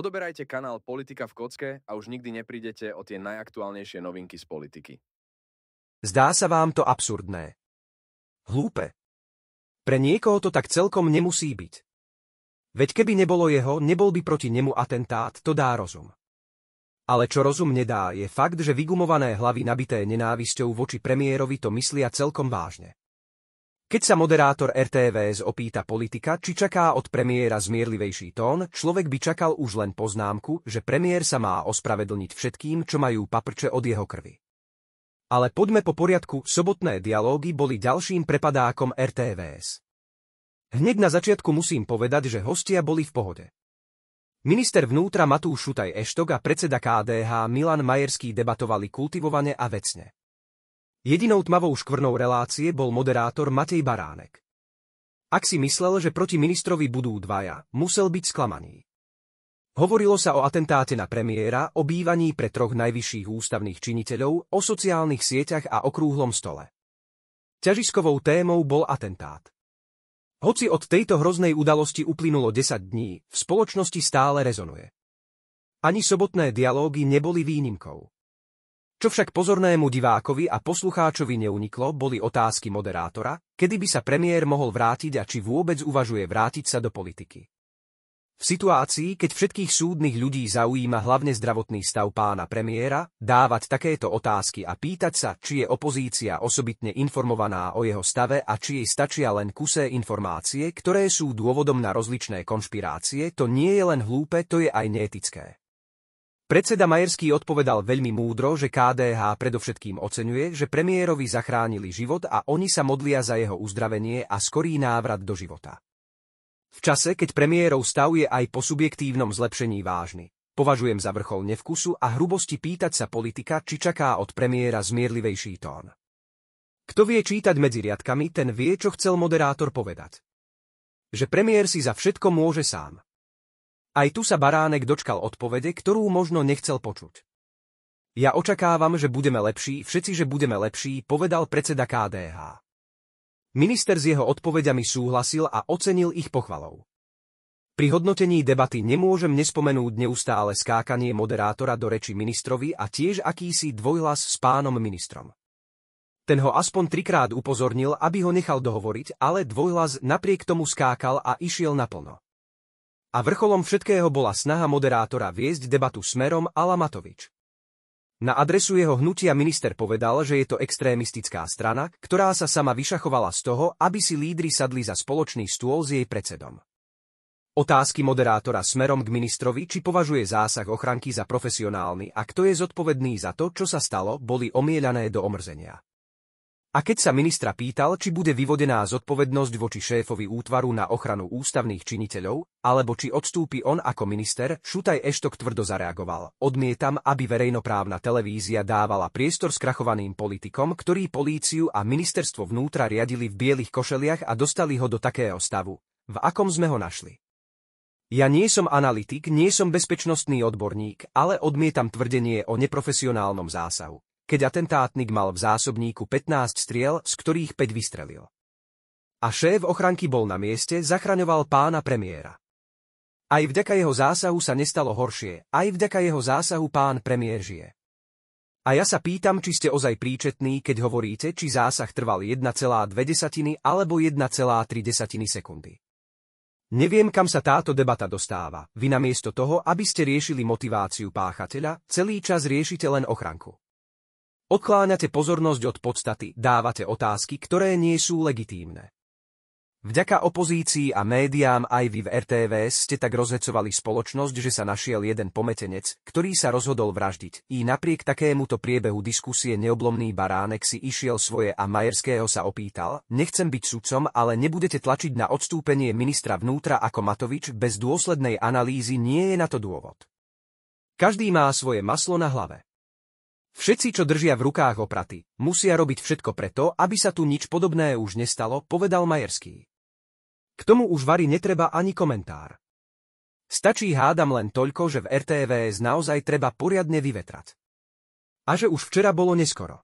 Odoberajte kanál Politika v kocke a už nikdy neprídete o tie najaktuálnejšie novinky z politiky. Zdá sa vám to absurdné. Hlúpe. Pre niekoho to tak celkom nemusí byť. Veď keby nebolo jeho, nebol by proti nemu atentát, to dá rozum. Ale čo rozum nedá, je fakt, že vygumované hlavy nabité nenávisťou voči premiérovi to myslia celkom vážne. Keď sa moderátor RTVS opýta politika, či čaká od premiéra zmierlivejší tón, človek by čakal už len poznámku, že premiér sa má ospravedlniť všetkým, čo majú paprče od jeho krvi. Ale poďme po poriadku, sobotné dialógy boli ďalším prepadákom RTVS. Hneď na začiatku musím povedať, že hostia boli v pohode. Minister vnútra Matúš Šutaj Eštok a predseda KDH Milan Majerský debatovali kultivovane a vecne. Jedinou tmavou škvrnou relácie bol moderátor Matej Baránek. Ak si myslel, že proti ministrovi budú dvaja, musel byť sklamaný. Hovorilo sa o atentáte na premiéra, o bývaní pre troch najvyšších ústavných činiteľov, o sociálnych sieťach a okrúhlom stole. Ťažiskovou témou bol atentát. Hoci od tejto hroznej udalosti uplynulo 10 dní, v spoločnosti stále rezonuje. Ani sobotné dialógy neboli výnimkou. Čo však pozornému divákovi a poslucháčovi neuniklo, boli otázky moderátora, kedy by sa premiér mohol vrátiť a či vôbec uvažuje vrátiť sa do politiky. V situácii, keď všetkých súdnych ľudí zaujíma hlavne zdravotný stav pána premiéra, dávať takéto otázky a pýtať sa, či je opozícia osobitne informovaná o jeho stave a či jej stačia len kusé informácie, ktoré sú dôvodom na rozličné konšpirácie, to nie je len hlúpe, to je aj neetické. Predseda Majerský odpovedal veľmi múdro, že KDH predovšetkým oceňuje, že premiérovi zachránili život a oni sa modlia za jeho uzdravenie a skorý návrat do života. V čase, keď premiérov stav je aj po subjektívnom zlepšení vážny, považujem za vrchol nevkusu a hrubosti pýtať sa politika, či čaká od premiéra zmierlivejší tón. Kto vie čítať medzi riadkami, ten vie, čo chcel moderátor povedať. Že premiér si za všetko môže sám. Aj tu sa baránek dočkal odpovede, ktorú možno nechcel počuť. Ja očakávam, že budeme lepší, všetci, že budeme lepší, povedal predseda KDH. Minister s jeho odpovediami súhlasil a ocenil ich pochvalou. Pri hodnotení debaty nemôžem nespomenúť neustále skákanie moderátora do reči ministrovi a tiež akýsi dvojhlas s pánom ministrom. Ten ho aspoň trikrát upozornil, aby ho nechal dohovoriť, ale dvojhlas napriek tomu skákal a išiel naplno. A vrcholom všetkého bola snaha moderátora viesť debatu smerom Ala Matovič. Na adresu jeho hnutia minister povedal, že je to extrémistická strana, ktorá sa sama vyšachovala z toho, aby si lídry sadli za spoločný stôl s jej predsedom. Otázky moderátora smerom k ministrovi, či považuje zásah ochranky za profesionálny a kto je zodpovedný za to, čo sa stalo, boli omieľané do omrzenia. A keď sa ministra pýtal, či bude vyvodená zodpovednosť voči šéfovi útvaru na ochranu ústavných činiteľov, alebo či odstúpi on ako minister, Šutaj Eštok tvrdo zareagoval. Odmietam, aby verejnoprávna televízia dávala priestor skrachovaným politikom, ktorí políciu a ministerstvo vnútra riadili v bielých košeliach a dostali ho do takého stavu, v akom sme ho našli. Ja nie som analytik, nie som bezpečnostný odborník, ale odmietam tvrdenie o neprofesionálnom zásahu keď atentátnik mal v zásobníku 15 striel, z ktorých 5 vystrelil. A šéf ochranky bol na mieste, zachraňoval pána premiéra. Aj vďaka jeho zásahu sa nestalo horšie, aj vďaka jeho zásahu pán premiér žije. A ja sa pýtam, či ste ozaj príčetní, keď hovoríte, či zásah trval 1,2 alebo 1,3 sekundy. Neviem, kam sa táto debata dostáva. Vy namiesto toho, aby ste riešili motiváciu páchateľa, celý čas riešite len ochranku. Odkláňate pozornosť od podstaty, dávate otázky, ktoré nie sú legitímne. Vďaka opozícii a médiám aj vy v RTV ste tak rozhecovali spoločnosť, že sa našiel jeden pometenec, ktorý sa rozhodol vraždiť. I napriek takémuto priebehu diskusie neoblomný baránek si išiel svoje a Majerského sa opýtal, nechcem byť sudcom, ale nebudete tlačiť na odstúpenie ministra vnútra ako Matovič, bez dôslednej analýzy nie je na to dôvod. Každý má svoje maslo na hlave. Všetci, čo držia v rukách opraty, musia robiť všetko preto, aby sa tu nič podobné už nestalo, povedal Majerský. K tomu už Vary netreba ani komentár. Stačí hádam len toľko, že v RTVS naozaj treba poriadne vyvetrať. A že už včera bolo neskoro.